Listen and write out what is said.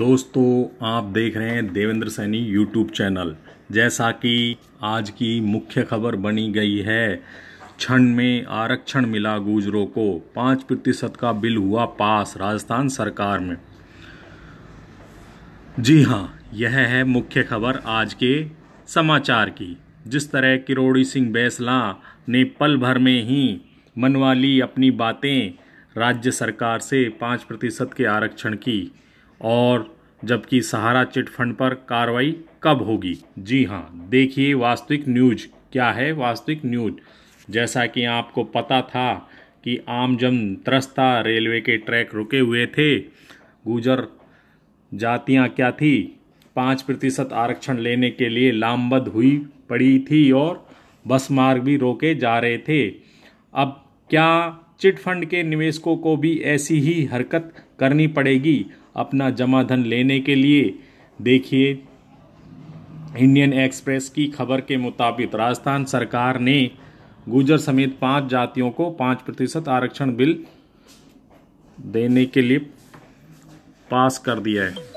दोस्तों आप देख रहे हैं देवेंद्र सैनी यूट्यूब चैनल जैसा कि आज की मुख्य खबर बनी गई है क्षण में आरक्षण मिला गुजरों को पाँच प्रतिशत का बिल हुआ पास राजस्थान सरकार में जी हाँ यह है मुख्य खबर आज के समाचार की जिस तरह किरोड़ी सिंह बैसला ने पल भर में ही मनवा ली अपनी बातें राज्य सरकार से पाँच प्रतिशत के आरक्षण की और जबकि सहारा चिट फंड पर कार्रवाई कब होगी जी हाँ देखिए वास्तविक न्यूज क्या है वास्तविक न्यूज जैसा कि आपको पता था कि आमजन त्रस्ता रेलवे के ट्रैक रुके हुए थे गुजर जातियाँ क्या थी पाँच प्रतिशत आरक्षण लेने के लिए लामबद्ध हुई पड़ी थी और बस मार्ग भी रोके जा रहे थे अब क्या चिट फंड के निवेशकों को भी ऐसी ही हरकत करनी पड़ेगी अपना जमा धन लेने के लिए देखिए इंडियन एक्सप्रेस की खबर के मुताबिक राजस्थान सरकार ने गुजर समेत पांच जातियों को पाँच प्रतिशत आरक्षण बिल देने के लिए पास कर दिया है